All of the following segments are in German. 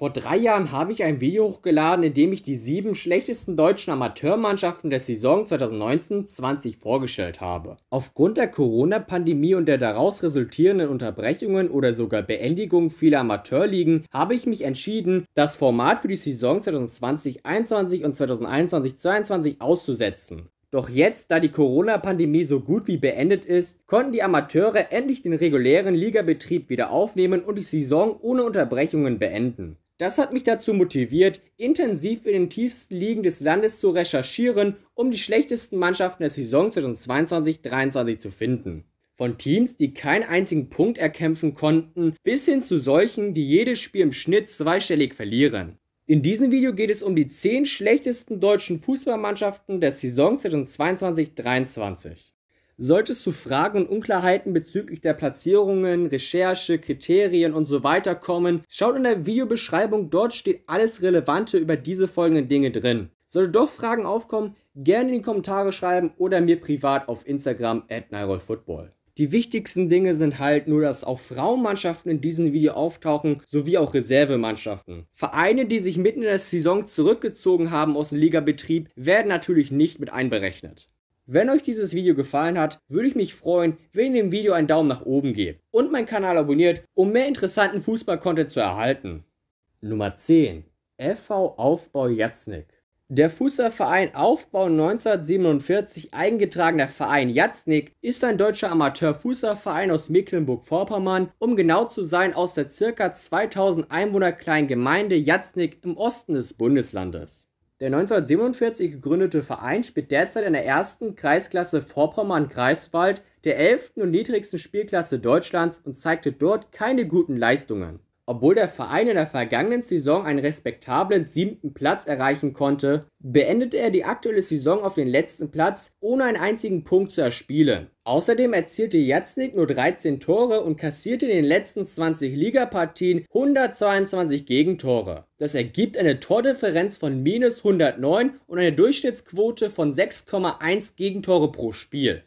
Vor drei Jahren habe ich ein Video hochgeladen, in dem ich die sieben schlechtesten deutschen Amateurmannschaften der Saison 2019-20 vorgestellt habe. Aufgrund der Corona-Pandemie und der daraus resultierenden Unterbrechungen oder sogar Beendigung vieler Amateurligen habe ich mich entschieden, das Format für die Saison 2020-21 und 2021-22 auszusetzen. Doch jetzt, da die Corona-Pandemie so gut wie beendet ist, konnten die Amateure endlich den regulären Ligabetrieb wieder aufnehmen und die Saison ohne Unterbrechungen beenden. Das hat mich dazu motiviert, intensiv in den tiefsten Ligen des Landes zu recherchieren, um die schlechtesten Mannschaften der Saison 2022-23 zu finden. Von Teams, die keinen einzigen Punkt erkämpfen konnten, bis hin zu solchen, die jedes Spiel im Schnitt zweistellig verlieren. In diesem Video geht es um die 10 schlechtesten deutschen Fußballmannschaften der Saison 2022-23. Solltest du Fragen und Unklarheiten bezüglich der Platzierungen, Recherche, Kriterien und so weiter kommen, schaut in der Videobeschreibung, dort steht alles Relevante über diese folgenden Dinge drin. Sollte doch Fragen aufkommen, gerne in die Kommentare schreiben oder mir privat auf Instagram at nirolfootball. Die wichtigsten Dinge sind halt nur, dass auch Frauenmannschaften in diesem Video auftauchen, sowie auch Reservemannschaften. Vereine, die sich mitten in der Saison zurückgezogen haben aus dem Ligabetrieb, werden natürlich nicht mit einberechnet. Wenn euch dieses Video gefallen hat, würde ich mich freuen, wenn ihr dem Video einen Daumen nach oben gebt und meinen Kanal abonniert, um mehr interessanten Fußball-Content zu erhalten. Nummer 10. FV Aufbau Jatznik. Der Fußballverein Aufbau 1947, eingetragener Verein Jatznik, ist ein deutscher Amateurfußballverein aus Mecklenburg-Vorpommern, um genau zu sein aus der ca. 2000 Einwohner kleinen Gemeinde Jatznik im Osten des Bundeslandes. Der 1947 gegründete Verein spielt derzeit in der ersten Kreisklasse Vorpommern-Greifswald, der elften und niedrigsten Spielklasse Deutschlands und zeigte dort keine guten Leistungen obwohl der Verein in der vergangenen Saison einen respektablen siebten Platz erreichen konnte, beendete er die aktuelle Saison auf den letzten Platz, ohne einen einzigen Punkt zu erspielen. Außerdem erzielte Jatznik nur 13 Tore und kassierte in den letzten 20 Ligapartien 122 Gegentore. Das ergibt eine Tordifferenz von minus 109 und eine Durchschnittsquote von 6,1 Gegentore pro Spiel.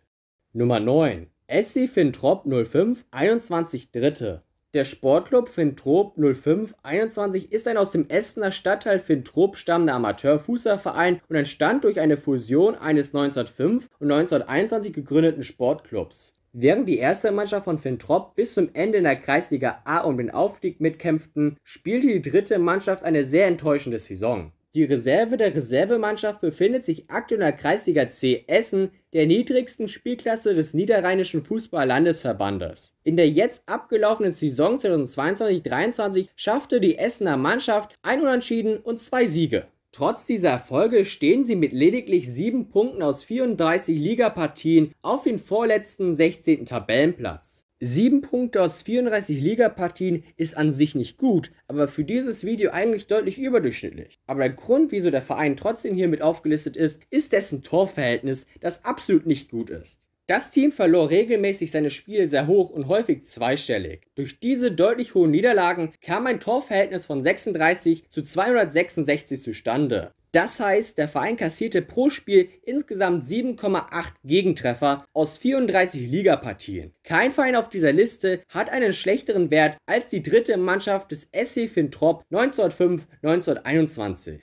Nummer 9. SC Fintrop 05, 21 Dritte. Der Sportclub Fintrop 05 21 ist ein aus dem Essener Stadtteil Fintrop stammender Amateurfußballverein und entstand durch eine Fusion eines 1905 und 1921 gegründeten Sportclubs. Während die erste Mannschaft von Fintrop bis zum Ende in der Kreisliga A um den Aufstieg mitkämpften, spielte die dritte Mannschaft eine sehr enttäuschende Saison. Die Reserve der Reservemannschaft befindet sich aktuell in der Kreisliga C Essen, der niedrigsten Spielklasse des niederrheinischen Fußballlandesverbandes. In der jetzt abgelaufenen Saison 2022-23 schaffte die Essener Mannschaft ein Unentschieden und zwei Siege. Trotz dieser Erfolge stehen sie mit lediglich sieben Punkten aus 34 Ligapartien auf den vorletzten 16. Tabellenplatz. 7 Punkte aus 34 Ligapartien ist an sich nicht gut, aber für dieses Video eigentlich deutlich überdurchschnittlich. Aber der Grund, wieso der Verein trotzdem hiermit aufgelistet ist, ist dessen Torverhältnis, das absolut nicht gut ist. Das Team verlor regelmäßig seine Spiele sehr hoch und häufig zweistellig. Durch diese deutlich hohen Niederlagen kam ein Torverhältnis von 36 zu 266 zustande. Das heißt, der Verein kassierte pro Spiel insgesamt 7,8 Gegentreffer aus 34 Ligapartien. Kein Verein auf dieser Liste hat einen schlechteren Wert als die dritte Mannschaft des SC Fintrop 1905-1921.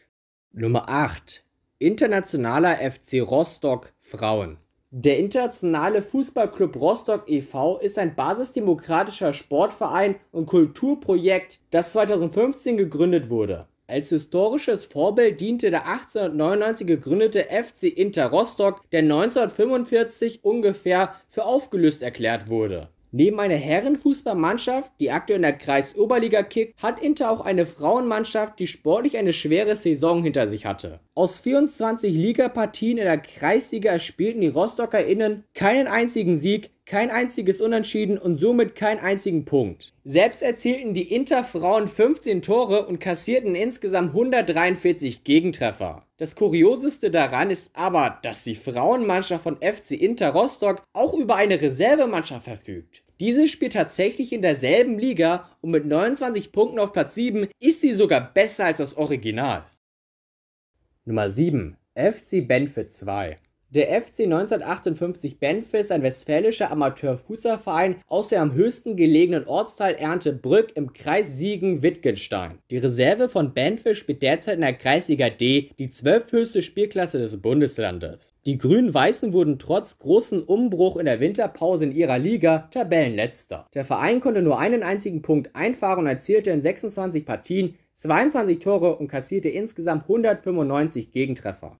Nummer 8. Internationaler FC Rostock Frauen. Der internationale Fußballclub Rostock e.V. ist ein basisdemokratischer Sportverein und Kulturprojekt, das 2015 gegründet wurde. Als historisches Vorbild diente der 1899 gegründete FC Inter Rostock, der 1945 ungefähr für aufgelöst erklärt wurde. Neben einer Herrenfußballmannschaft, die aktuell in der Kreisoberliga kickt, hat Inter auch eine Frauenmannschaft, die sportlich eine schwere Saison hinter sich hatte. Aus 24 Ligapartien in der Kreisliga erspielten die RostockerInnen keinen einzigen Sieg, kein einziges Unentschieden und somit keinen einzigen Punkt. Selbst erzielten die Inter-Frauen 15 Tore und kassierten insgesamt 143 Gegentreffer. Das Kurioseste daran ist aber, dass die Frauenmannschaft von FC Inter Rostock auch über eine Reservemannschaft verfügt. Diese spielt tatsächlich in derselben Liga und mit 29 Punkten auf Platz 7 ist sie sogar besser als das Original. Nummer 7 FC Benfit 2 der FC 1958 Benfe ein westfälischer Amateurfußballverein aus der am höchsten gelegenen Ortsteil Erntebrück im Kreis Siegen-Wittgenstein. Die Reserve von Benfe spielt derzeit in der Kreisliga D, die zwölfthöchste Spielklasse des Bundeslandes. Die Grün-Weißen wurden trotz großen Umbruch in der Winterpause in ihrer Liga Tabellenletzter. Der Verein konnte nur einen einzigen Punkt einfahren und erzielte in 26 Partien 22 Tore und kassierte insgesamt 195 Gegentreffer.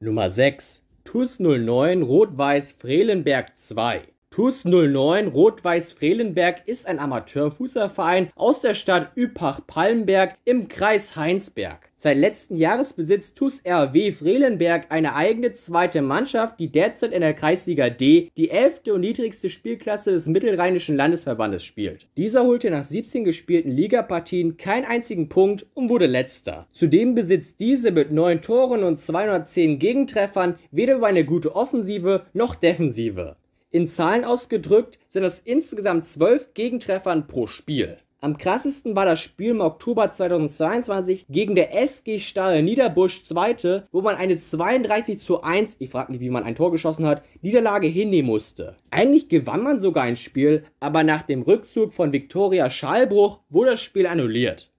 Nummer 6 TUS 09 Rot-Weiß Frelenberg 2 TuS 09 Rot-Weiß Frelenberg ist ein Amateurfußballverein aus der Stadt Üppach-Palmberg im Kreis Heinsberg. Seit letzten Jahres besitzt TuS RW Frelenberg eine eigene zweite Mannschaft, die derzeit in der Kreisliga D die elfte und niedrigste Spielklasse des Mittelrheinischen Landesverbandes spielt. Dieser holte nach 17 gespielten Ligapartien keinen einzigen Punkt und wurde letzter. Zudem besitzt diese mit 9 Toren und 210 Gegentreffern weder über eine gute Offensive noch Defensive. In Zahlen ausgedrückt sind das insgesamt 12 Gegentreffern pro Spiel. Am krassesten war das Spiel im Oktober 2022 gegen der SG Stahl Niederbusch 2., wo man eine 32 zu 1, ich frage mich, wie man ein Tor geschossen hat, Niederlage hinnehmen musste. Eigentlich gewann man sogar ein Spiel, aber nach dem Rückzug von Viktoria Schallbruch wurde das Spiel annulliert.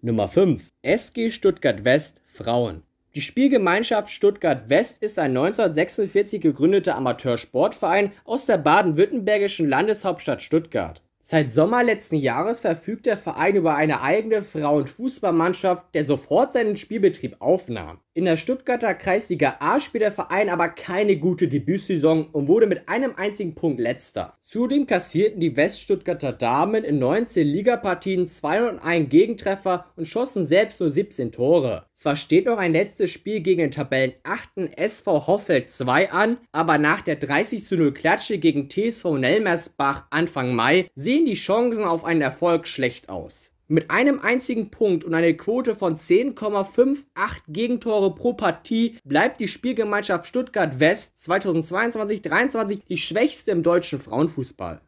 Nummer 5. SG Stuttgart West Frauen. Die Spielgemeinschaft Stuttgart West ist ein 1946 gegründeter Amateursportverein aus der baden-württembergischen Landeshauptstadt Stuttgart. Seit Sommer letzten Jahres verfügt der Verein über eine eigene Frauenfußballmannschaft, der sofort seinen Spielbetrieb aufnahm. In der Stuttgarter Kreisliga A spielt der Verein aber keine gute Debütsaison und wurde mit einem einzigen Punkt letzter. Zudem kassierten die Weststuttgarter Damen in 19 Ligapartien 201 Gegentreffer und schossen selbst nur 17 Tore. Zwar steht noch ein letztes Spiel gegen den Tabellen 8. SV Hoffeld 2 an, aber nach der 30 zu 0 Klatsche gegen TSV Nelmersbach Anfang Mai sehen die Chancen auf einen Erfolg schlecht aus mit einem einzigen Punkt und einer Quote von 10,58 Gegentore pro Partie bleibt die Spielgemeinschaft Stuttgart West 2022-23 die schwächste im deutschen Frauenfußball.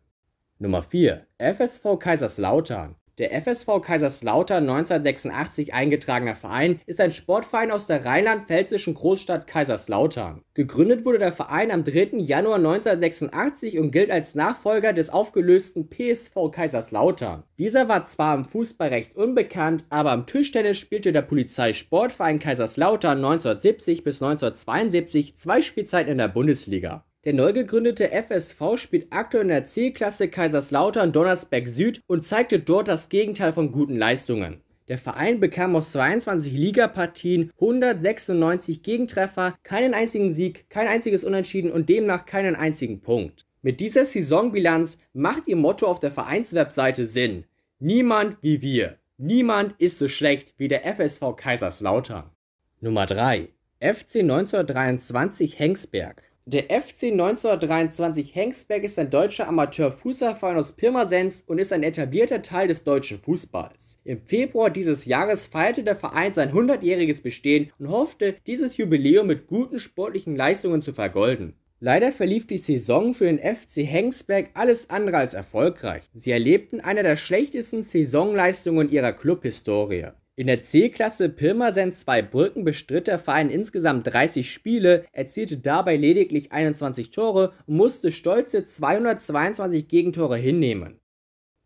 Nummer 4 FSV Kaiserslautern der FSV Kaiserslautern 1986 eingetragener Verein ist ein Sportverein aus der rheinland-pfälzischen Großstadt Kaiserslautern. Gegründet wurde der Verein am 3. Januar 1986 und gilt als Nachfolger des aufgelösten PSV Kaiserslautern. Dieser war zwar im Fußball recht unbekannt, aber im Tischtennis spielte der Polizeisportverein Kaiserslautern 1970 bis 1972 zwei Spielzeiten in der Bundesliga. Der neu gegründete FSV spielt aktuell in der C-Klasse Kaiserslautern Donnersberg Süd und zeigte dort das Gegenteil von guten Leistungen. Der Verein bekam aus 22 Ligapartien 196 Gegentreffer, keinen einzigen Sieg, kein einziges Unentschieden und demnach keinen einzigen Punkt. Mit dieser Saisonbilanz macht ihr Motto auf der Vereinswebseite Sinn. Niemand wie wir. Niemand ist so schlecht wie der FSV Kaiserslautern. Nummer 3. FC 1923 Hengsberg. Der FC 1923 Hengsberg ist ein deutscher Amateurfußballverein aus Pirmasens und ist ein etablierter Teil des deutschen Fußballs. Im Februar dieses Jahres feierte der Verein sein 100-jähriges Bestehen und hoffte, dieses Jubiläum mit guten sportlichen Leistungen zu vergolden. Leider verlief die Saison für den FC Hengsberg alles andere als erfolgreich. Sie erlebten eine der schlechtesten Saisonleistungen ihrer Clubhistorie. In der C-Klasse Pirmasens 2 Brücken bestritt der Verein insgesamt 30 Spiele, erzielte dabei lediglich 21 Tore und musste stolze 222 Gegentore hinnehmen.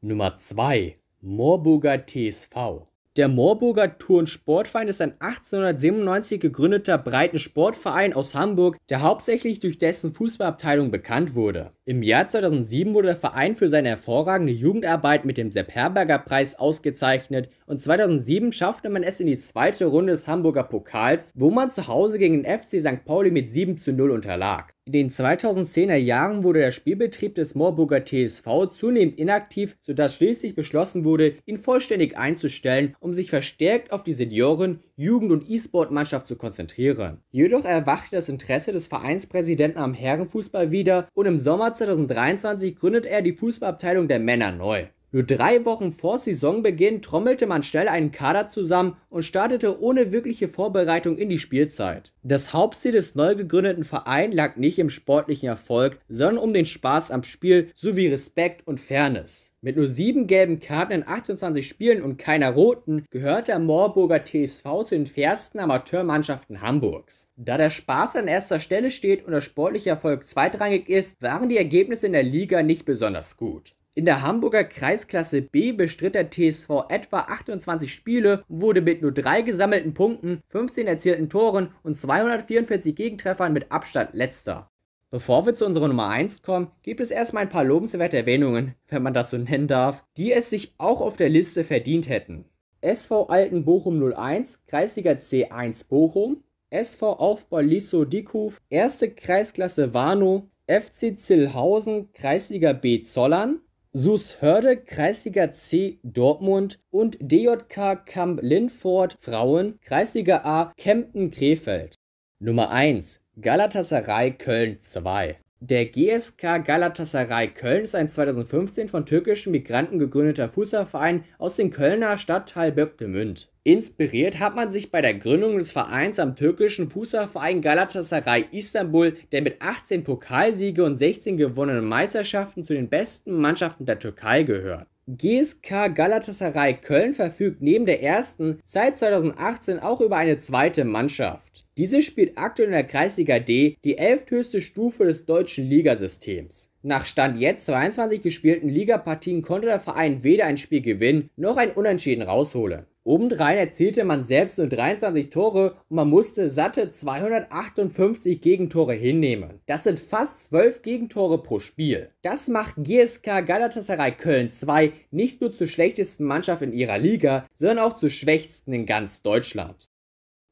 Nummer 2 Moorburger TSV der Moorburger Turnsportverein ist ein 1897 gegründeter Breitensportverein aus Hamburg, der hauptsächlich durch dessen Fußballabteilung bekannt wurde. Im Jahr 2007 wurde der Verein für seine hervorragende Jugendarbeit mit dem Sepp-Herberger-Preis ausgezeichnet und 2007 schaffte man es in die zweite Runde des Hamburger Pokals, wo man zu Hause gegen den FC St. Pauli mit 7 zu 0 unterlag. In den 2010er Jahren wurde der Spielbetrieb des Moorburger TSV zunehmend inaktiv, sodass schließlich beschlossen wurde, ihn vollständig einzustellen, um sich verstärkt auf die Senioren-, Jugend- und E-Sport-Mannschaft zu konzentrieren. Jedoch erwachte das Interesse des Vereinspräsidenten am Herrenfußball wieder und im Sommer 2023 gründet er die Fußballabteilung der Männer neu. Nur drei Wochen vor Saisonbeginn trommelte man schnell einen Kader zusammen und startete ohne wirkliche Vorbereitung in die Spielzeit. Das Hauptziel des neu gegründeten Vereins lag nicht im sportlichen Erfolg, sondern um den Spaß am Spiel sowie Respekt und Fairness. Mit nur sieben gelben Karten in 28 Spielen und keiner roten gehört der Moorburger TSV zu den fairsten Amateurmannschaften Hamburgs. Da der Spaß an erster Stelle steht und der sportliche Erfolg zweitrangig ist, waren die Ergebnisse in der Liga nicht besonders gut. In der Hamburger Kreisklasse B bestritt der TSV etwa 28 Spiele und wurde mit nur drei gesammelten Punkten, 15 erzielten Toren und 244 Gegentreffern mit Abstand letzter. Bevor wir zu unserer Nummer 1 kommen, gibt es erstmal ein paar lobenswerte Erwähnungen, wenn man das so nennen darf, die es sich auch auf der Liste verdient hätten. SV Alten Bochum 01, Kreisliga C1 Bochum, SV Aufbau Lisso Dickow, 1. Kreisklasse Warnow, FC Zillhausen, Kreisliga B Zollern, SUS Hörde, Kreisliga C Dortmund und DJK Kamp Linford Frauen, Kreisliga A Kempten Krefeld. Nummer 1 Galatasaray Köln 2. Der GSK Galatasaray Köln ist ein 2015 von türkischen Migranten gegründeter Fußballverein aus dem Kölner Stadtteil Böcklemünd. Inspiriert hat man sich bei der Gründung des Vereins am türkischen Fußballverein Galatasaray Istanbul, der mit 18 Pokalsiege und 16 gewonnenen Meisterschaften zu den besten Mannschaften der Türkei gehört. GSK Galatasaray Köln verfügt neben der ersten seit 2018 auch über eine zweite Mannschaft. Diese spielt aktuell in der Kreisliga D, die elfthöchste Stufe des deutschen Ligasystems. Nach Stand jetzt 22 gespielten Ligapartien konnte der Verein weder ein Spiel gewinnen noch ein Unentschieden rausholen. Obendrein erzielte man selbst nur 23 Tore und man musste satte 258 Gegentore hinnehmen. Das sind fast 12 Gegentore pro Spiel. Das macht GSK Galatasaray Köln 2 nicht nur zur schlechtesten Mannschaft in ihrer Liga, sondern auch zur schwächsten in ganz Deutschland.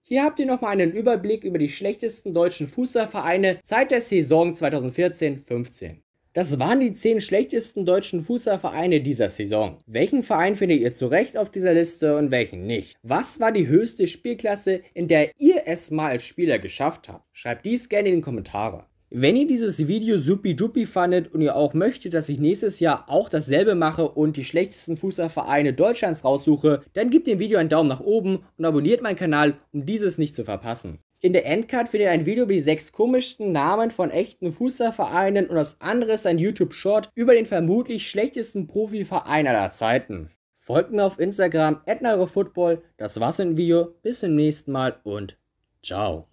Hier habt ihr nochmal einen Überblick über die schlechtesten deutschen Fußballvereine seit der Saison 2014-15. Das waren die zehn schlechtesten deutschen Fußballvereine dieser Saison. Welchen Verein findet ihr zu Recht auf dieser Liste und welchen nicht? Was war die höchste Spielklasse, in der ihr es mal als Spieler geschafft habt? Schreibt dies gerne in die Kommentare. Wenn ihr dieses Video supi-dupi fandet und ihr auch möchtet, dass ich nächstes Jahr auch dasselbe mache und die schlechtesten Fußballvereine Deutschlands raussuche, dann gebt dem Video einen Daumen nach oben und abonniert meinen Kanal, um dieses nicht zu verpassen. In der Endcard findet ihr ein Video über die sechs komischsten Namen von echten Fußballvereinen und das andere ist ein YouTube-Short über den vermutlich schlechtesten Profiverein aller Zeiten. Folgt mir auf Instagram, @neurofootball. Das war's im Video. Bis zum nächsten Mal und ciao.